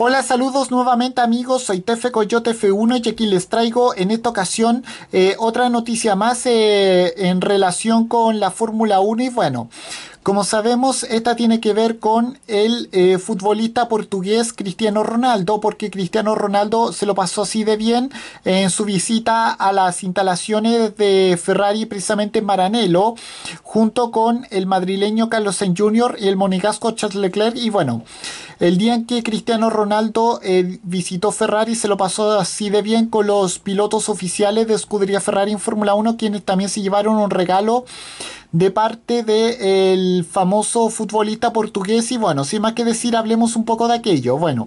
Hola, saludos nuevamente amigos, soy Tefe Coyote F1 y aquí les traigo en esta ocasión eh, otra noticia más eh, en relación con la Fórmula 1 y bueno, como sabemos, esta tiene que ver con el eh, futbolista portugués Cristiano Ronaldo, porque Cristiano Ronaldo se lo pasó así de bien en su visita a las instalaciones de Ferrari, precisamente en Maranello, junto con el madrileño Carlos Sainz Jr. y el monegasco Charles Leclerc. Y bueno, el día en que Cristiano Ronaldo eh, visitó Ferrari se lo pasó así de bien con los pilotos oficiales de escudería Ferrari en Fórmula 1, quienes también se llevaron un regalo de parte del eh, famoso futbolista portugués. Y bueno, sin más que decir, hablemos un poco de aquello. Bueno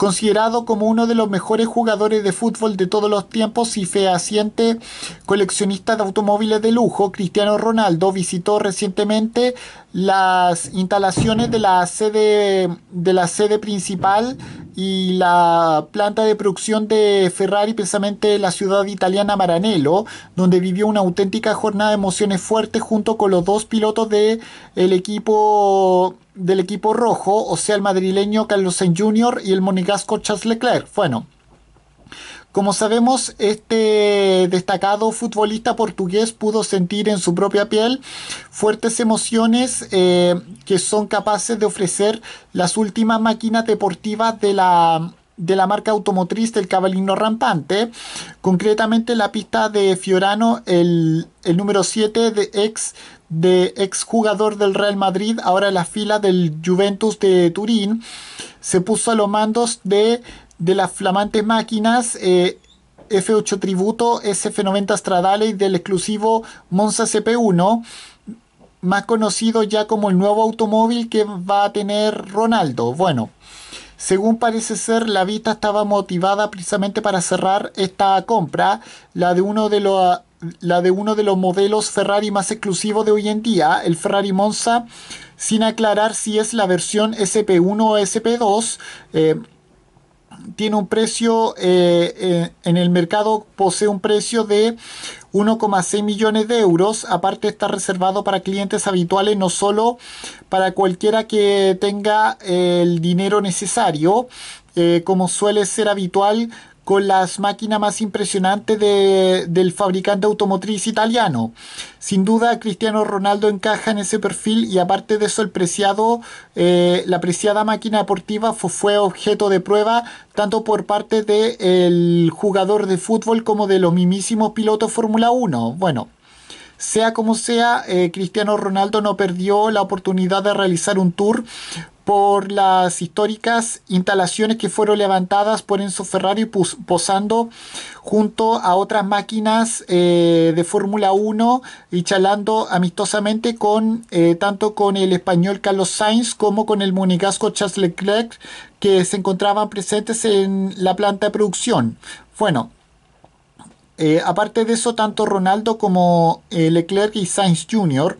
considerado como uno de los mejores jugadores de fútbol de todos los tiempos y fehaciente coleccionista de automóviles de lujo, Cristiano Ronaldo visitó recientemente las instalaciones de la sede, de la sede principal y la planta de producción de Ferrari, precisamente la ciudad italiana Maranello, donde vivió una auténtica jornada de emociones fuertes junto con los dos pilotos de el equipo del equipo rojo, o sea, el madrileño Carlos Sainz Jr. y el monegasco Charles Leclerc. Bueno, como sabemos, este destacado futbolista portugués pudo sentir en su propia piel fuertes emociones eh, que son capaces de ofrecer las últimas máquinas deportivas de la, de la marca automotriz del Cabalino Rampante, concretamente la pista de Fiorano, el, número 7 de ex de exjugador del Real Madrid, ahora en la fila del Juventus de Turín, se puso a los mandos de de las flamantes máquinas eh, F8 Tributo SF90 Stradale y del exclusivo Monza CP1, más conocido ya como el nuevo automóvil que va a tener Ronaldo. Bueno, según parece ser, la vista estaba motivada precisamente para cerrar esta compra, la de uno de los la de uno de los modelos Ferrari más exclusivos de hoy en día, el Ferrari Monza, sin aclarar si es la versión SP1 o SP2 tiene un precio eh, eh, en el mercado, posee un precio de 1,6 millones de euros. Aparte está reservado para clientes habituales, no solo para cualquiera que tenga eh, el dinero necesario, como suele ser habitual con las máquinas más impresionantes del fabricante automotriz italiano. Sin duda, Cristiano Ronaldo encaja en ese perfil y aparte de eso, preciado, eh, la preciada máquina deportiva fue, objeto de prueba tanto por parte del jugador de fútbol como de los mismísimos pilotos Fórmula 1. Bueno, sea como sea, eh, Cristiano Ronaldo no perdió la oportunidad de realizar un tour por las históricas instalaciones que fueron levantadas por Enzo Ferrari posando junto a otras máquinas eh, de Fórmula 1 y charlando amistosamente con eh, tanto con el español Carlos Sainz como con el monegasco Charles Leclerc que se encontraban presentes en la planta de producción. Bueno, eh, aparte de eso, tanto Ronaldo como Leclerc y Sainz Jr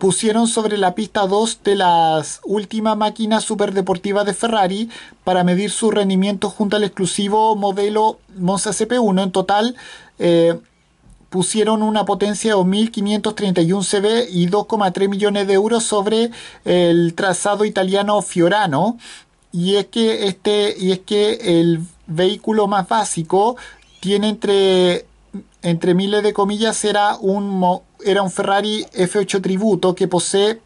pusieron sobre la pista 2 de las últimas máquinas superdeportivas de Ferrari para medir su rendimiento junto al exclusivo modelo Monza CP1. En total, eh, pusieron una potencia de 1.531 CB y 2,3 millones de euros sobre el trazado italiano Fiorano. Y es que, este, y es que el vehículo más básico tiene entre, entre miles de comillas, será un, era un Ferrari F8 Tributo que posee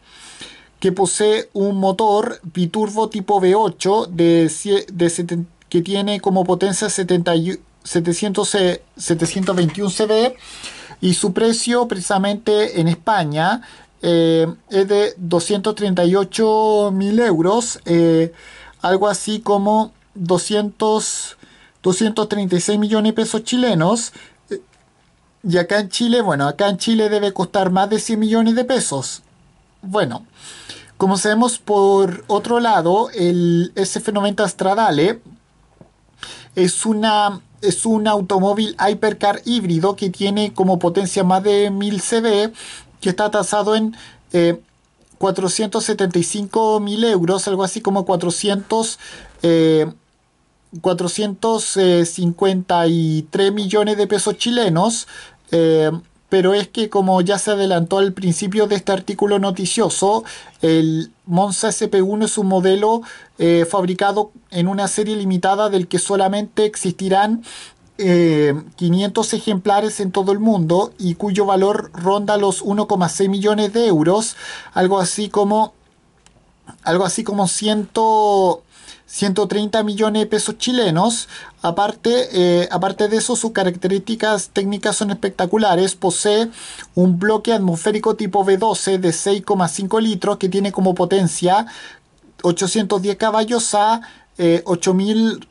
que posee un motor biturbo tipo V8 de, que tiene como potencia 721 eh, CV y su precio precisamente en España eh, es de 238 mil euros, eh, algo así como 200, 236 millones de pesos chilenos. Y acá en Chile, bueno, acá en Chile debe costar más de 100 millones de pesos. Bueno, como sabemos por otro lado, el SF90 Stradale es una es un automóvil hypercar híbrido que tiene como potencia más de 1000 CV, que está tasado en 475 eh, mil euros, algo así como 400, 453 eh, eh, millones de pesos chilenos, eh, pero es que como ya se adelantó al principio de este artículo noticioso, el Monza SP1 es un modelo eh, fabricado en una serie limitada del que solamente existirán 500 eh, ejemplares en todo el mundo y cuyo valor ronda los 1,6 millones de euros, algo así como algo así como 100 130 millones de pesos chilenos. Aparte, eh, aparte de eso, sus características técnicas son espectaculares. Posee un bloque atmosférico tipo B12 de 6,5 litros que tiene como potencia 810 caballos a 8.500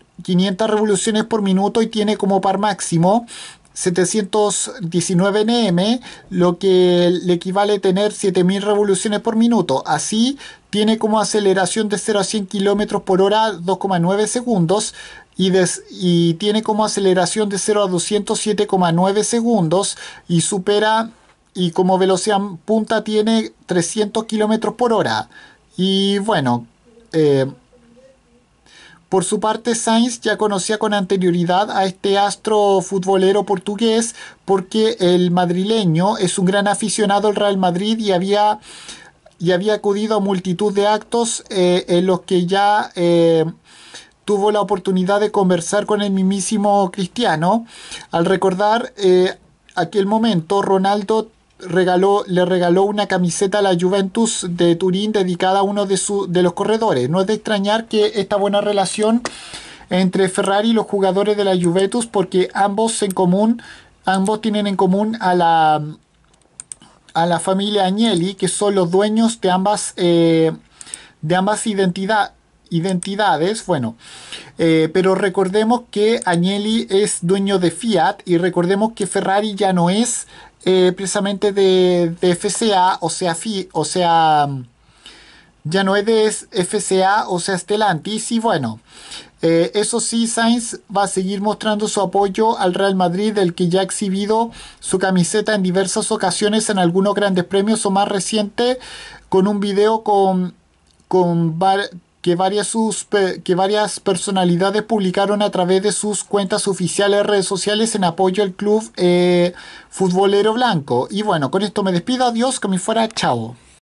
eh, revoluciones por minuto y tiene como par máximo 719 NM, lo que le equivale a tener 7000 revoluciones por minuto. Así, tiene como aceleración de 0 a 100 km por hora 2,9 segundos. Y, tiene como aceleración de 0 a 207,9 segundos y supera y como velocidad punta tiene 300 km por hora. Y bueno, eh, por su parte, Sainz ya conocía con anterioridad a este astro futbolero portugués porque el madrileño es un gran aficionado al Real Madrid y había, y había acudido a multitud de actos eh, en los que ya eh, tuvo la oportunidad de conversar con el mismísimo Cristiano. Al recordar eh, aquel momento, Ronaldo regaló, le regaló una camiseta a la Juventus de Turín dedicada a uno de, de los corredores. No es de extrañar que esta buena relación entre Ferrari y los jugadores de la Juventus, porque ambos en común, ambos tienen en común a la, a la familia Agnelli, que son los dueños de ambas, eh, de ambas identidad, identidades. Bueno, eh, pero recordemos que Agnelli es dueño de Fiat y recordemos que Ferrari ya no es eh, precisamente de, FCA, o sea, FI, o sea, ya no es de FCA, o sea, Stellantis. Y bueno, eh, eso sí, Sainz va a seguir mostrando su apoyo al Real Madrid, el que ya ha exhibido su camiseta en diversas ocasiones en algunos grandes premios o más reciente, con un video con, con, que varias, sus, que varias personalidades publicaron a través de sus cuentas oficiales redes sociales en apoyo al club eh, futbolero blanco. Y bueno, con esto me despido, adiós, que me fuera, chao.